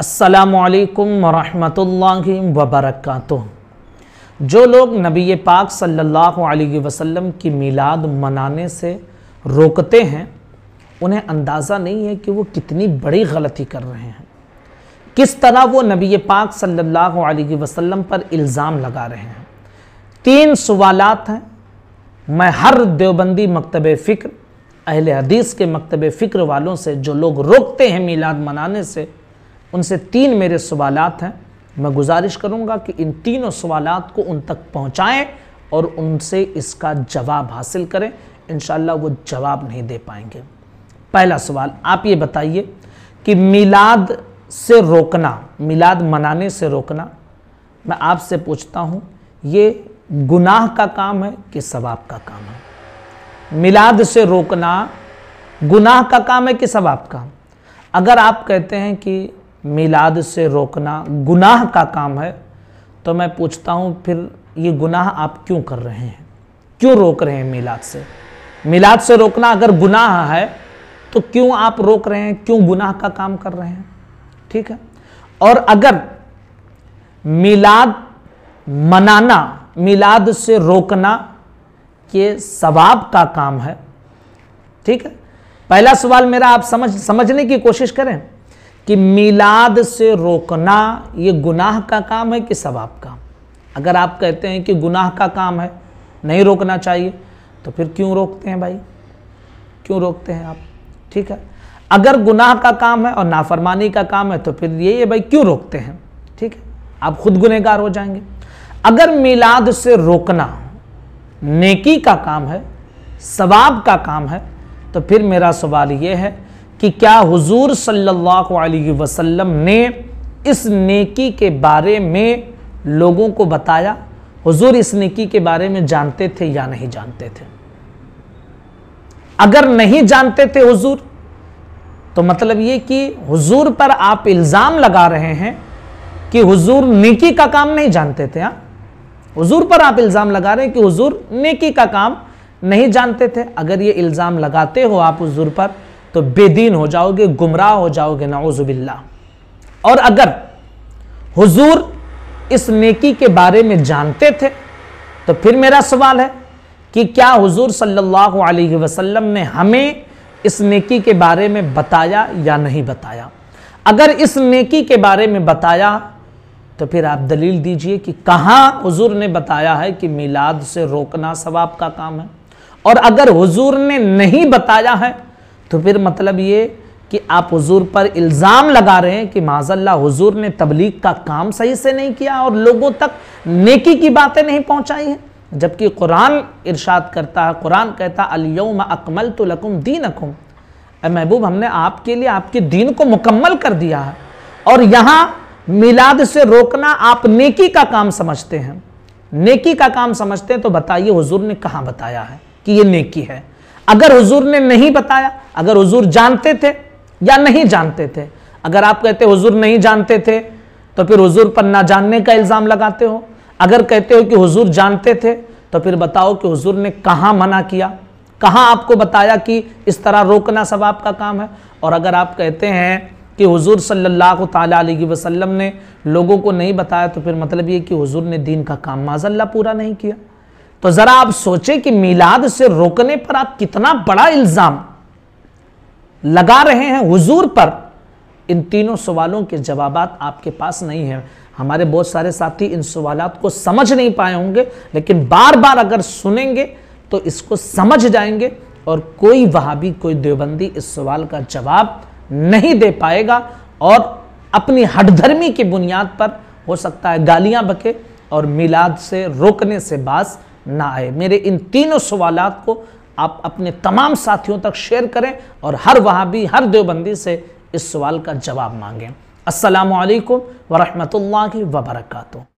असलकम वरहमतुल्लाहि वबरक जो लोग नबी पाक सल्लल्लाहु अलैहि वसल्लम की मीलाद मनाने से रोकते हैं उन्हें अंदाज़ा नहीं है कि वो कितनी बड़ी गलती कर रहे हैं किस तरह वो नबी पाक सल्लल्लाहु अलैहि वसल्लम पर इल्ज़ाम लगा रहे हैं तीन सवालत हैं मैं हर देवबंदी मकतब फ़िक्र अहल हदीस के मकतब फ़िक्र वालों से जो लोग रोकते हैं मीलाद मनाने से उनसे तीन मेरे सवाल हैं मैं गुजारिश करूँगा कि इन तीनों सवाल को उन तक पहुँचाएँ और उनसे इसका जवाब हासिल करें इन वो जवाब नहीं दे पाएंगे पहला सवाल आप ये बताइए कि मिलाद से रोकना मिलाद मनाने से रोकना मैं आपसे पूछता हूँ ये गुनाह का काम है कि सवाब का काम है मिलाद से रोकना गुनाह का काम है कि सवाब का अगर आप कहते हैं कि मिलाद से रोकना गुनाह का काम है तो मैं पूछता हूँ फिर ये गुनाह आप क्यों कर रहे हैं क्यों रोक रहे हैं मिलाद से मिलाद से रोकना अगर गुनाह है तो क्यों आप रोक रहे हैं क्यों गुनाह का काम कर रहे हैं ठीक है और अगर मिलाद मनाना मिलाद से रोकना ये सवाब का काम है ठीक है पहला सवाल मेरा आप समझ समझने की कोशिश करें कि मिलाद से रोकना ये गुनाह का काम है कि सवाब का अगर आप कहते हैं कि गुनाह का काम है नहीं रोकना चाहिए तो फिर क्यों रोकते हैं भाई क्यों रोकते हैं आप ठीक है अगर गुनाह का काम है और नाफरमानी का काम है तो फिर ये है भाई क्यों रोकते हैं ठीक है आप खुद गुनहगार हो जाएंगे अगर मिलाद से रोकना नेकी का काम है सवाब का काम है तो फिर मेरा सवाल ये है कि क्या हुजूर सल्लल्लाहु अलैहि वसल्लम ने इस नेकी के बारे में लोगों को बताया हुजूर इस नेकी के बारे में जानते थे या नहीं जानते थे अगर नहीं जानते थे हुजूर तो मतलब ये कि हुजूर पर आप इल्ज़ाम लगा रहे हैं कि हुजूर नेकी का काम नहीं जानते थे हाँ हुजूर पर आप इल्ज़ाम लगा रहे हैं कि हुजूर नेकी का काम नहीं जानते थे अगर ये इल्ज़ाम लगाते हो आप हुजूर पर तो बेदीन हो जाओगे गुमराह हो जाओगे नाउजुबिल्ला और अगर हुजूर इस नेकी के बारे में जानते थे तो फिर मेरा सवाल है कि क्या हुजूर सल्लल्लाहु अलैहि वसल्लम ने हमें इस नेकी के बारे में बताया या नहीं बताया अगर इस नेकी के बारे में बताया तो फिर आप दलील दीजिए कि कहाँ हुजूर ने बताया है कि मिलाद से रोकना सवाब का काम है और अगर हुजूर ने नहीं बताया है तो फिर मतलब ये कि आप हुजूर पर इल्ज़ाम लगा रहे हैं कि माजल्ला हुजूर ने तबलीग का काम सही से नहीं किया और लोगों तक नेकी की बातें नहीं पहुंचाई हैं जबकि कुरान इरशाद करता है कुरान कहता अलयम अकमल तो लकुम दीन अकुम महबूब हमने आपके लिए आपके दीन को मुकम्मल कर दिया है और यहाँ मिलाद से रोकना आप नेकी का काम समझते हैं नेकी का काम समझते हैं तो बताइए हुजूर ने कहाँ बताया है कि ये नेकी है अगर हुजूर ने नहीं बताया अगर हुजूर जानते थे या नहीं जानते थे अगर आप कहते हुजूर नहीं जानते थे तो फिर हुजूर पर ना जानने का इल्ज़ाम लगाते हो अगर कहते हो कि हुजूर जानते थे तो फिर बताओ कि हुजूर ने कहाँ मना किया कहाँ आपको बताया कि इस तरह रोकना सब आपका काम है और अगर आप कहते हैं कि हुजूर सल्लल्लाहु अलैहि वसल्लम ने लोगों को नहीं बताया तो फिर मतलब ये कि हुजूर ने दीन का काम माजल्ला पूरा नहीं किया तो जरा आप सोचें कि मिलाद से रोकने पर आप कितना बड़ा इल्जाम लगा रहे हैं हुजूर पर इन तीनों सवालों के जवाब आपके पास नहीं है हमारे बहुत सारे साथी इन सवाल को समझ नहीं पाए होंगे लेकिन बार बार अगर सुनेंगे तो इसको समझ जाएंगे और कोई वहाबी कोई देवबंदी इस सवाल का जवाब नहीं दे पाएगा और अपनी हटधर्मी की बुनियाद पर हो सकता है गालियां बके और मिलाद से रोकने से बास ना आए मेरे इन तीनों सवाल को आप अपने तमाम साथियों तक शेयर करें और हर वहाँ भी हर देवबंदी से इस सवाल का जवाब मांगें असलकम वरहमल वबरकू